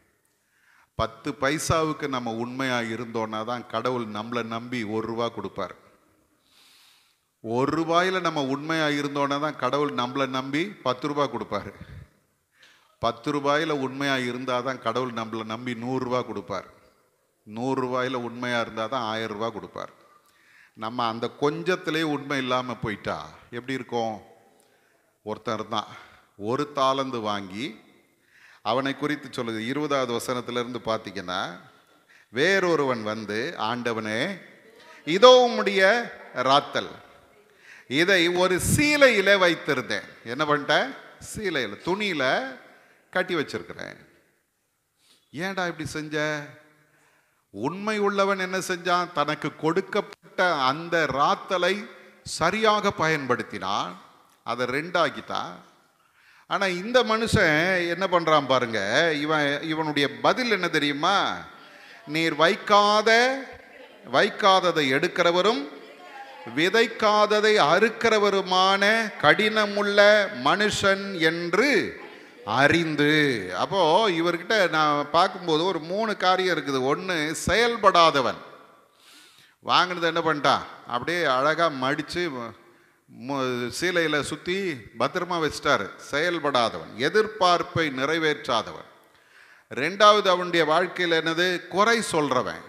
பத்து பைசாவுக்கு நம்ம உண்மையாக இருந்தோன்னா தான் கடவுள் நம்மளை நம்பி ஒரு ரூபா கொடுப்பார் ஒரு ரூபாயில் நம்ம உண்மையாக இருந்தோன்னா தான் கடவுள் நம்மளை நம்பி பத்து ரூபா கொடுப்பாரு பத்து ரூபாயில் உண்மையாக இருந்தால் தான் கடவுள் நம்மளை நம்பி நூறுரூவா கொடுப்பார் நூறுரூவாயில் உண்மையாக இருந்தால் தான் ஆயரூபா கொடுப்பார் நம்ம அந்த கொஞ்சத்துலேயே உண்மை இல்லாமல் போயிட்டா எப்படி இருக்கும் ஒருத்தர் தான் ஒரு தாளந்து வாங்கி அவனை குறித்து சொல்லுது இருபதாவது வசனத்திலிருந்து பார்த்தீங்கன்னா வேறொருவன் வந்து ஆண்டவனே இதோ உம்முடைய ராத்தல் இதை ஒரு சீலையில் வைத்திருந்தேன் என்ன பண்ணிட்டேன் சீலையில் துணியில் கட்டி வச்சிருக்கிறேன் ஏன்டா இப்படி செஞ்ச உண்மை உள்ளவன் என்ன செஞ்சான் தனக்கு கொடுக்கப்பட்ட அந்த ராத்தலை சரியாக பயன்படுத்தினான் அதை ரெண்டாக்கிட்டான் ஆனால் இந்த மனுஷன் என்ன பண்ணுறான் பாருங்க இவன் இவனுடைய பதில் என்ன தெரியுமா நீர் வைக்காத வைக்காததை எடுக்கிறவரும் விதைக்காததை அறுக்கிறவருமான கடினமுள்ள மனுஷன் என்று அறிந்து அப்போது இவர்கிட்ட நான் பார்க்கும்போது ஒரு மூணு காரியம் இருக்குது ஒன்று செயல்படாதவன் வாங்கினது என்ன பண்ணிட்டான் அப்படியே அழகாக மடித்து சீலையில் சுற்றி பத்திரமா வச்சிட்டாரு செயல்படாதவன் எதிர்பார்ப்பை நிறைவேற்றாதவன் ரெண்டாவது அவனுடைய வாழ்க்கையில் என்னது குறை சொல்கிறவன்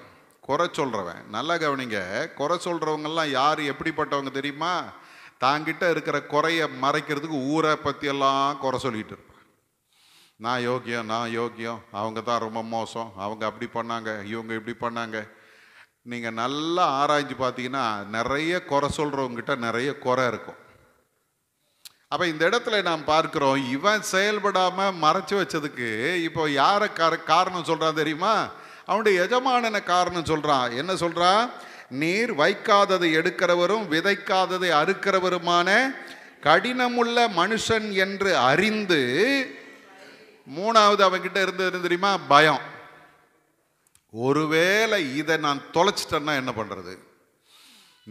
குறை சொல்கிறவன் நல்லா கவனிங்க குறை சொல்கிறவங்கெல்லாம் யார் எப்படிப்பட்டவங்க தெரியுமா தாங்கிட்ட இருக்கிற குறையை மறைக்கிறதுக்கு ஊரை பற்றியெல்லாம் குறை சொல்லிகிட்டு இருப்பான் நான் யோக்கியம் நான் யோக்கியம் அவங்க தான் ரொம்ப மோசம் அவங்க அப்படி பண்ணாங்க இவங்க இப்படி பண்ணாங்க நீங்கள் நல்லா ஆராய்ஞ்சு பார்த்தீங்கன்னா நிறைய குறை சொல்கிறவங்ககிட்ட நிறைய குறை இருக்கும் அப்போ இந்த இடத்துல நாம் பார்க்குறோம் இவன் செயல்படாமல் மறைச்சி வச்சதுக்கு இப்போ யாரை காரணம் சொல்கிறான் தெரியுமா அவனுடைய எஜமானனை காரணம் சொல்கிறான் என்ன சொல்கிறான் நீர் வைக்காததை எடுக்கிறவரும் விதைக்காததை அறுக்கிறவருமான கடினமுள்ள மனுஷன் என்று அறிந்து மூணாவது அவன்கிட்ட இருந்தது தெரியுமா பயம் ஒருவேளை இதை நான் தொலைச்சிட்டேன்னா என்ன பண்ணுறது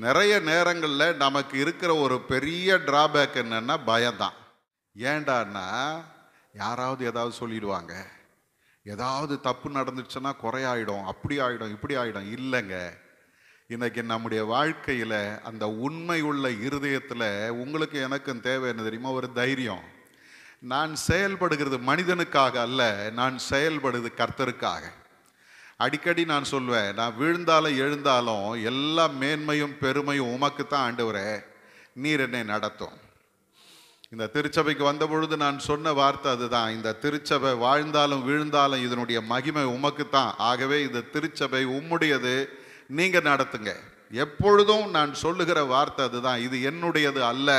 நிறைய நேரங்களில் நமக்கு இருக்கிற ஒரு பெரிய ட்ராபேக் என்னென்னா பயம்தான் ஏண்டான்னா யாராவது ஏதாவது சொல்லிடுவாங்க ஏதாவது தப்பு நடந்துச்சுன்னா குறையாயிடும் அப்படி ஆகிடும் இப்படி ஆகிடும் இல்லைங்க இன்றைக்கி நம்முடைய வாழ்க்கையில் அந்த உண்மை உள்ள இருதயத்தில் உங்களுக்கு எனக்கும் தேவை என்ன தெரியுமா ஒரு தைரியம் நான் செயல்படுகிறது மனிதனுக்காக அல்ல நான் செயல்படுது கர்த்தருக்காக அடிக்கடி நான் சொல்லுவேன் நான் விழுந்தாலும் எழுந்தாலும் எல்லா மேன்மையும் பெருமையும் உமக்கு தான் ஆண்டு நீர் என்னை நடத்தும் இந்த திருச்சபைக்கு வந்தபொழுது நான் சொன்ன வார்த்தை அதுதான் இந்த திருச்சபை வாழ்ந்தாலும் விழுந்தாலும் இதனுடைய மகிமை உமக்கு தான் ஆகவே இந்த திருச்சபை உம்முடையது நீங்கள் நடத்துங்க எப்பொழுதும் நான் சொல்லுகிற வார்த்தை அதுதான் இது என்னுடையது அல்ல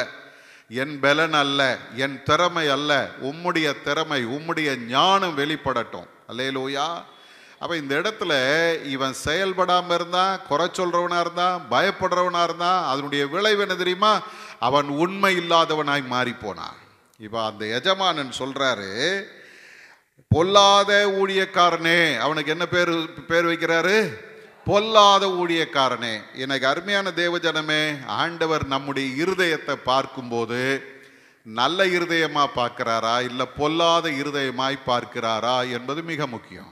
என் பலன் அல்ல என் திறமை அல்ல உம்முடைய திறமை உம்முடைய ஞானம் வெளிப்படட்டும் அல்லையிலோயா அப்போ இந்த இடத்துல இவன் செயல்படாமல் இருந்தான் குறை சொல்கிறவனாக இருந்தான் பயப்படுறவனாக இருந்தான் அதனுடைய விளைவு என்ன தெரியுமா அவன் உண்மை இல்லாதவனாய் மாறிப்போனான் இப்போ அந்த எஜமானன் சொல்கிறாரு பொல்லாத ஊழியக்காரனே அவனுக்கு என்ன பேர் பேர் வைக்கிறாரு பொல்லாத ஊழியக்காரனே எனக்கு அருமையான தேவஜனமே ஆண்டவர் நம்முடைய இருதயத்தை பார்க்கும்போது நல்ல இருதயமாக பார்க்குறாரா இல்லை பொல்லாத இருதயமாய் பார்க்கிறாரா என்பது மிக முக்கியம்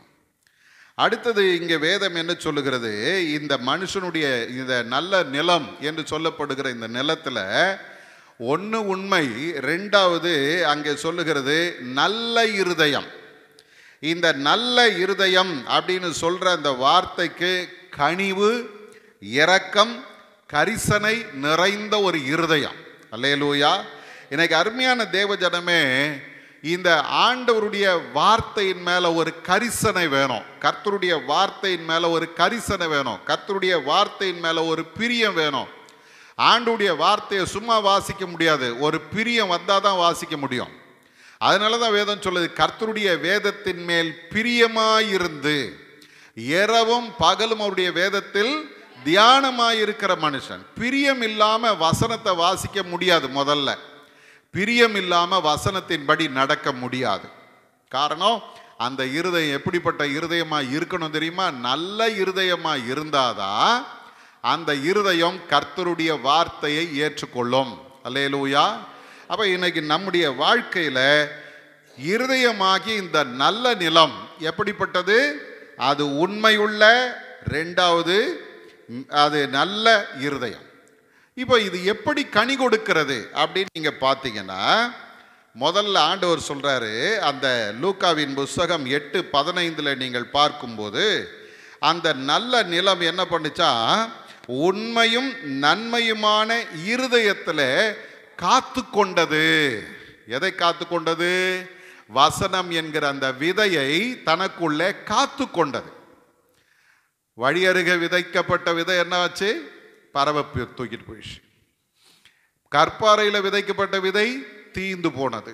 அடுத்தது இங்கே வேதம் என்ன சொல்லுகிறது இந்த மனுஷனுடைய இந்த நல்ல நிலம் என்று சொல்லப்படுகிற இந்த நிலத்தில் ஒன்று உண்மை ரெண்டாவது அங்கே சொல்லுகிறது நல்ல இருதயம் இந்த நல்ல இருதயம் அப்படின்னு சொல்கிற அந்த வார்த்தைக்கு கனிவு இரக்கம் கரிசனை நிறைந்த ஒரு இருதயம் அல்லையலூயா இன்னைக்கு அருமையான தேவ ஜனமே இந்த ஆண்டவருடைய வார்த்தையின் மேலே ஒரு கரிசனை வேணும் கர்த்தருடைய வார்த்தையின் மேலே ஒரு கரிசனை வேணும் கர்த்தருடைய வார்த்தையின் மேலே ஒரு பிரியம் வேணும் ஆண்டுடைய வார்த்தையை சும்மா வாசிக்க முடியாது ஒரு பிரியம் வந்தால் தான் வாசிக்க முடியும் அதனால தான் வேதம் சொல்லுது கர்த்தருடைய வேதத்தின் மேல் பிரியமாயிருந்து இரவும் பகலும் அவருடைய வேதத்தில் தியானமாயிருக்கிற மனுஷன் பிரியம் இல்லாமல் வசனத்தை வாசிக்க முடியாது முதல்ல பிரியம் இல்லாமல் வசனத்தின்படி நடக்க முடியாது காரணம் அந்த இருதயம் எப்படிப்பட்ட இருதயமாக இருக்கணும் தெரியுமா நல்ல இருதயமாக இருந்தாதான் அந்த இருதயம் கர்த்தருடைய வார்த்தையை ஏற்றுக்கொள்ளும் லூயா அப்போ இன்னைக்கு நம்முடைய வாழ்க்கையில் இருதயமாகி இந்த நல்ல நிலம் எப்படிப்பட்டது அது உண்மையுள்ள ரெண்டாவது அது நல்ல இருதயம் இப்போ இது எப்படி கனி கொடுக்கிறது அப்படின்னு நீங்கள் பார்த்தீங்கன்னா முதல்ல ஆண்டவர் சொல்கிறாரு அந்த லூக்காவின் புஸ்தகம் எட்டு பதினைந்தில் நீங்கள் பார்க்கும்போது அந்த நல்ல நிலம் என்ன பண்ணுச்சா உண்மையும் நன்மையுமான இருதயத்தில் காத்து கொண்டது எதை காத்து கொண்டது வசனம் என்கிற அந்த விதையை தனக்குள்ளே காத்து கொண்டது வழியருக விதைக்கப்பட்ட விதை என்ன ஆச்சு பறவை தூக்கிட்டு போயிடுச்சு கற்பாறையில் விதைக்கப்பட்ட விதை தீந்து போனது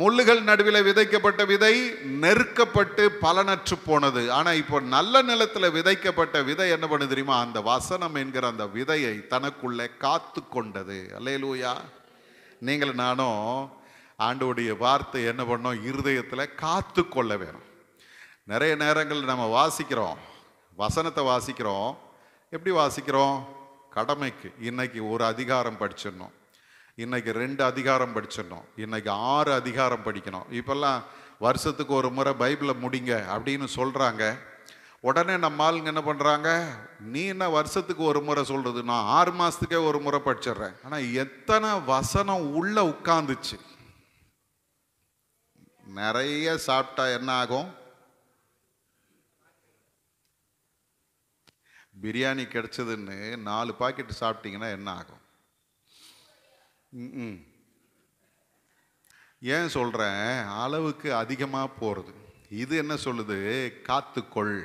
முள்ளுகள் நடுவில் விதைக்கப்பட்ட விதை நெருக்கப்பட்டு பலனற்று போனது ஆனால் இப்போ நல்ல நிலத்தில் விதைக்கப்பட்ட விதை என்ன பண்ணு தெரியுமா அந்த வசனம் என்கிற அந்த விதையை தனக்குள்ளே காத்து கொண்டது அல்லையலூயா நீங்கள் நானும் ஆண்டோடைய வார்த்தை என்ன பண்ணோம் இருதயத்தில் காத்து கொள்ள வேணும் நிறைய நேரங்கள் நம்ம வாசிக்கிறோம் வசனத்தை வாசிக்கிறோம் எப்படி வாசிக்கிறோம் கடமைக்கு இன்னைக்கு ஒரு அதிகாரம் படிச்சிடணும் இன்னைக்கு ரெண்டு அதிகாரம் படிச்சிடணும் இன்னைக்கு ஆறு அதிகாரம் படிக்கணும் இப்போல்லாம் வருஷத்துக்கு ஒரு முறை பைபிளை முடிங்க அப்படின்னு சொல்கிறாங்க உடனே நம்ம ஆளுங்க என்ன பண்ணுறாங்க நீ என்ன வருஷத்துக்கு ஒரு முறை சொல்கிறது நான் ஆறு மாதத்துக்கே ஒரு முறை படிச்சிடுறேன் ஆனால் எத்தனை வசனம் உள்ளே உட்காந்துச்சு நிறைய சாப்பிட்டா என்ன ஆகும் பிரியாணி கிடச்சதுன்னு நாலு பாக்கெட்டு சாப்பிட்டீங்கன்னா என்ன ஆகும் ம் ஏன் சொல்கிறேன் அளவுக்கு அதிகமாக போகிறது இது என்ன சொல்லுது காத்துக்கொள்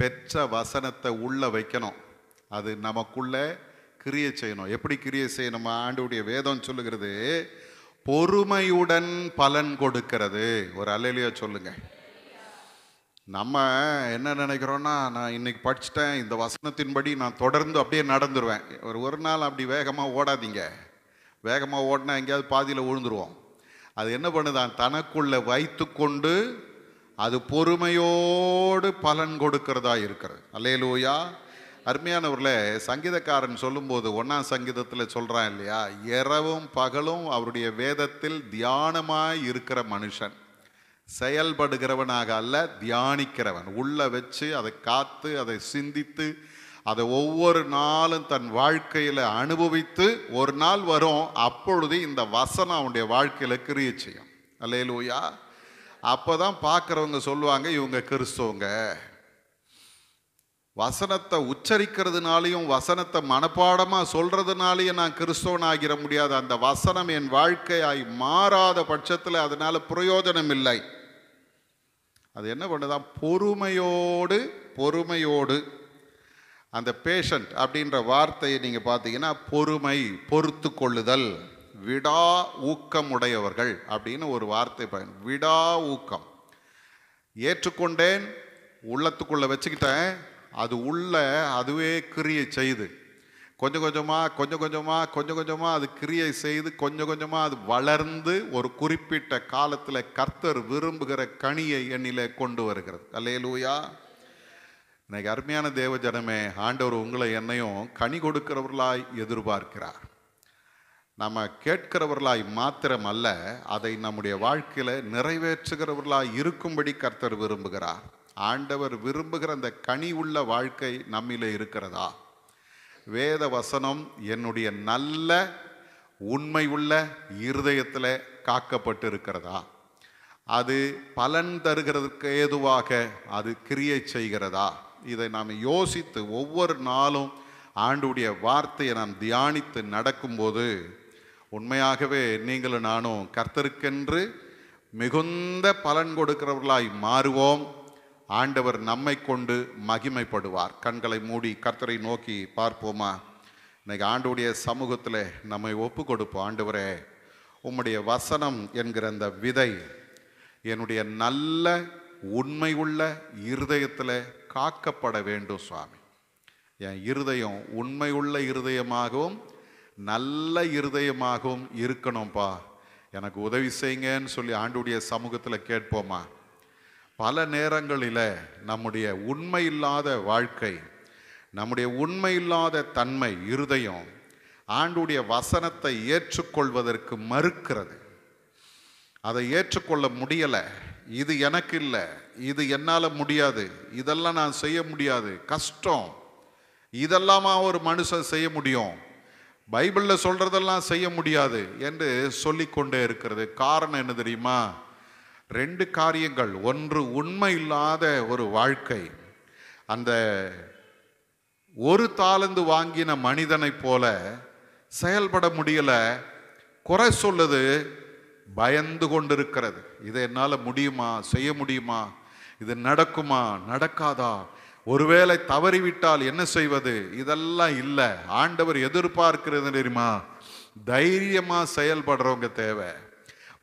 பெற்ற வசனத்தை உள்ளே வைக்கணும் அது நமக்குள்ளே கிரிய செய்யணும் எப்படி கிரியை செய்யணும் ஆண்டுடைய வேதம் சொல்லுகிறது பொறுமையுடன் பலன் கொடுக்கிறது ஒரு அலையிலையோ சொல்லுங்கள் நம்ம என்ன நினைக்கிறோன்னா நான் இன்னைக்கு படிச்சுட்டேன் இந்த வசனத்தின்படி நான் தொடர்ந்து அப்படியே நடந்துருவேன் ஒரு ஒரு நாள் அப்படி வேகமாக ஓடாதீங்க வேகமாக ஓடினா எங்கேயாவது பாதியில் விழுந்துருவோம் அது என்ன பண்ணுதான் தனக்குள்ளே வைத்து கொண்டு அது பொறுமையோடு பலன் கொடுக்கிறதா இருக்கிறது அல்லையிலூயா அருமையானவர்களே சங்கீதக்காரன் சொல்லும்போது ஒன்றாம் சங்கீதத்தில் சொல்கிறான் இல்லையா இரவும் பகலும் அவருடைய வேதத்தில் தியானமாக இருக்கிற மனுஷன் செயல்படுகிறவனாக அல்ல தியானிக்கிறவன் உள்ளே வச்சு அதை காத்து அதை சிந்தித்து அதை ஒவ்வொரு நாளும் தன் வாழ்க்கையில் அனுபவித்து ஒரு நாள் வரும் அப்பொழுது இந்த வசனம் அவனுடைய வாழ்க்கையில் கிரிய செய்யும் அல்லையிலூயா அப்போ தான் பார்க்குறவங்க சொல்லுவாங்க இவங்க கிறிஸ்தவங்க வசனத்தை உச்சரிக்கிறதுனாலையும் வசனத்தை மனப்பாடமாக சொல்கிறதுனாலையும் நான் கிறிஸ்தவன் ஆகிட முடியாது அந்த வசனம் என் வாழ்க்கையாய் மாறாத பட்சத்தில் அதனால் பிரயோஜனம் இல்லை அது என்ன பண்ணுதான் பொறுமையோடு பொறுமையோடு அந்த பேஷண்ட் அப்படின்ற வார்த்தையை நீங்கள் பார்த்தீங்கன்னா பொறுமை பொறுத்து கொள்ளுதல் விடா ஊக்கம் உடையவர்கள் அப்படின்னு ஒரு வார்த்தை பயன் விடா ஊக்கம் ஏற்றுக்கொண்டேன் உள்ளத்துக்குள்ளே வச்சுக்கிட்டேன் அது உள்ள அதுவே கிரியை செய்து கொஞ்சம் கொஞ்சமாக கொஞ்சம் கொஞ்சமாக கொஞ்சம் கொஞ்சமாக அது கிரியை செய்து கொஞ்சம் கொஞ்சமாக அது வளர்ந்து ஒரு குறிப்பிட்ட காலத்தில் கர்த்தர் விரும்புகிற கனியை எண்ணில் கொண்டு வருகிறது அல்லையலூயா இன்னைக்கு அருமையான தேவ ஜனமே ஆண்டவர் உங்களை என்னையும் கனி கொடுக்கிறவர்களாய் எதிர்பார்க்கிறார் நம்ம கேட்கிறவர்களாய் மாத்திரம் அல்ல அதை நம்முடைய வாழ்க்கையில் நிறைவேற்றுகிறவர்களாய் இருக்கும்படி கர்த்தர் விரும்புகிறார் ஆண்டவர் விரும்புகிற அந்த கனி உள்ள வாழ்க்கை நம்மிலே இருக்கிறதா வேத வசனம் என்னுடைய நல்ல உண்மை உள்ள இருதயத்தில் காக்கப்பட்டு இருக்கிறதா அது பலன் தருகிறதுக்கு ஏதுவாக அது கிரியை செய்கிறதா இதை நாம் யோசித்து ஒவ்வொரு நாளும் ஆண்டுடைய வார்த்தையை நாம் தியானித்து நடக்கும்போது உண்மையாகவே நீங்களும் நானும் கர்த்தருக்கென்று மிகுந்த பலன் கொடுக்கிறவர்களாய் மாறுவோம் ஆண்டவர் நம்மை கொண்டு மகிமைப்படுவார் கண்களை மூடி கர்த்தரை நோக்கி பார்ப்போமா இன்னைக்கு ஆண்டுடைய சமூகத்தில் நம்மை ஒப்பு கொடுப்போம் ஆண்டவரே உம்முடைய வசனம் என்கிற அந்த விதை என்னுடைய நல்ல உண்மை உள்ள இருதயத்தில் காக்கப்பட வேண்டும் சுவாமி என் இருதயம் உண்மையுள்ள இருதயமாகவும் நல்ல இருதயமாகவும் இருக்கணும்ப்பா எனக்கு உதவி செய்யுங்கன்னு சொல்லி ஆண்டுடைய சமூகத்தில் கேட்போமா பல நேரங்களில் நம்முடைய உண்மை இல்லாத வாழ்க்கை நம்முடைய உண்மை இல்லாத தன்மை இருதயம் ஆண்டுடைய வசனத்தை ஏற்றுக்கொள்வதற்கு மறுக்கிறது அதை ஏற்றுக்கொள்ள முடியலை இது எனக்கு இல்லை இது என்னால் முடியாது இதெல்லாம் நான் செய்ய முடியாது கஷ்டம் இதெல்லாமா ஒரு மனுஷன் செய்ய முடியும் பைபிளில் சொல்கிறதெல்லாம் செய்ய முடியாது என்று சொல்லிக்கொண்டே இருக்கிறது காரணம் என்ன தெரியுமா ரெண்டு காரியங்கள் ஒன்று உண்மை இல்லாத ஒரு வாழ்க்கை அந்த ஒரு தாளந்து வாங்கின மனிதனைப் போல செயல்பட முடியலை குறை சொல்லுது பயந்து கொண்டிருக்கிறது இதை என்னால் முடியுமா செய்ய முடியுமா இது நடக்குமா நடக்காதா ஒருவேளை தவறிவிட்டால் என்ன செய்வது இதெல்லாம் இல்லை ஆண்டவர் எதிர்பார்க்கிறது தெரியுமா தைரியமாக செயல்படுறவங்க தேவை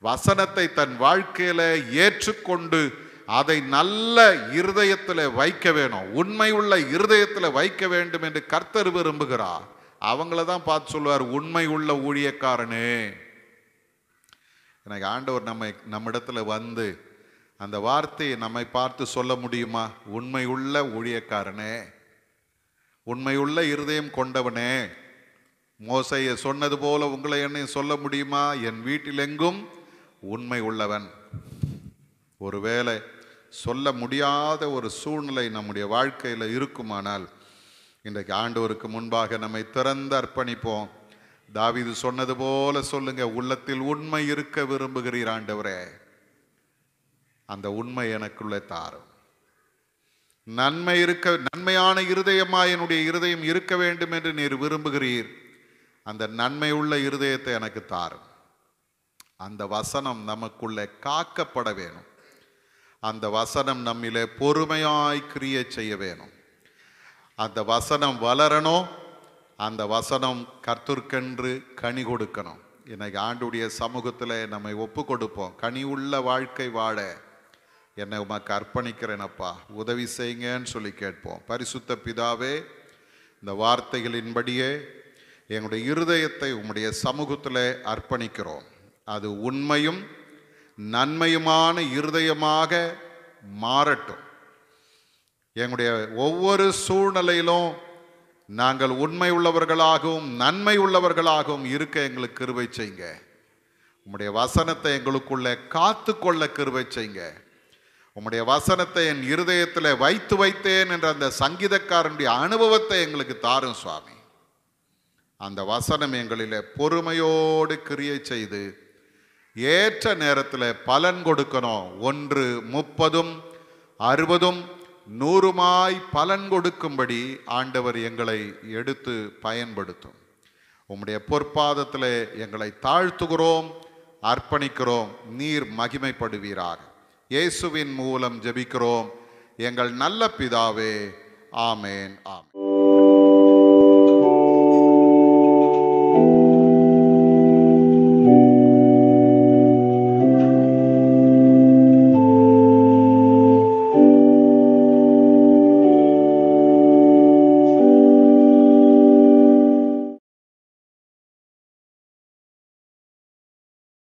வசனத்தை தன் வாழ்க்கையில ஏற்றுக்கொண்டு அதை நல்ல இருதயத்தில் வைக்க வேணும் உண்மை உள்ள இருதயத்தில் வைக்க வேண்டும் என்று கர்த்தர் விரும்புகிறார் அவங்கள தான் பார்த்து சொல்லுவார் உண்மை உள்ள ஊழியக்காரனே எனக்கு ஆண்டவர் நம்மை இடத்துல வந்து அந்த வார்த்தையை நம்மை பார்த்து சொல்ல முடியுமா உண்மை உள்ள ஊழியக்காரனே உண்மையுள்ள இருதயம் கொண்டவனே மோசையை சொன்னது போல உங்களை என்னையும் சொல்ல முடியுமா என் வீட்டிலெங்கும் உண்மை உள்ளவன் ஒருவேளை சொல்ல முடியாத ஒரு சூழ்நிலை நம்முடைய வாழ்க்கையில் இருக்குமானால் இன்றைக்கு ஆண்டவருக்கு முன்பாக நம்மை திறந்து அர்ப்பணிப்போம் தாவிது சொன்னது போல சொல்லுங்க உள்ளத்தில் உண்மை இருக்க விரும்புகிறீர் ஆண்டவரே அந்த உண்மை எனக்குள்ளே தாரும் நன்மை இருக்க நன்மையான இருதயமா என்னுடைய இருதயம் இருக்க வேண்டும் என்று நீர் விரும்புகிறீர் அந்த நன்மை உள்ள இருதயத்தை எனக்கு தாரும் அந்த வசனம் நமக்குள்ளே காக்கப்பட வேணும் அந்த வசனம் நம்மிலே பொறுமையாய் கிரிய செய்ய வேணும் அந்த வசனம் வளரணும் அந்த வசனம் கற்றுக்கென்று கனி கொடுக்கணும் இன்னைக்கு ஆண்டுடைய சமூகத்தில் நம்மை ஒப்பு கொடுப்போம் கனி உள்ள வாழ்க்கை வாழ என்னை உமக்கு அர்ப்பணிக்கிறேனப்பா உதவி செய்யுங்கன்னு சொல்லி கேட்போம் பரிசுத்த பிதாவே இந்த வார்த்தைகளின்படியே எங்களுடைய இருதயத்தை உம்முடைய சமூகத்தில் அர்ப்பணிக்கிறோம் அது உண்மையும் நன்மையுமான இருதயமாக மாறட்டும் எங்களுடைய ஒவ்வொரு சூழ்நிலையிலும் நாங்கள் உண்மை உள்ளவர்களாகவும் நன்மை உள்ளவர்களாகவும் இருக்க எங்களுக்கு கிருபை செய்யுங்க உம்முடைய வசனத்தை எங்களுக்குள்ள காத்து கொள்ள கிருபை செய்யுங்க உம்முடைய வசனத்தை என் இருதயத்தில் வைத்து வைத்தேன் என்ற அந்த சங்கீதக்காரனுடைய அனுபவத்தை எங்களுக்கு தாரும் சுவாமி அந்த வசனம் எங்களில் பொறுமையோடு கிரியை செய்து ஏற்ற நேரத்தில் பலன் கொடுக்கணும் ஒன்று முப்பதும் அறுபதும் நூறுமாய் பலன் கொடுக்கும்படி ஆண்டவர் எங்களை எடுத்து பயன்படுத்தும் உம்முடைய பொற்பாதத்தில் எங்களை தாழ்த்துகிறோம் அர்ப்பணிக்கிறோம் நீர் மகிமைப்படுவீராக இயேசுவின் மூலம் ஜெபிக்கிறோம் எங்கள் நல்ல பிதாவே ஆமேன் ஆமேன்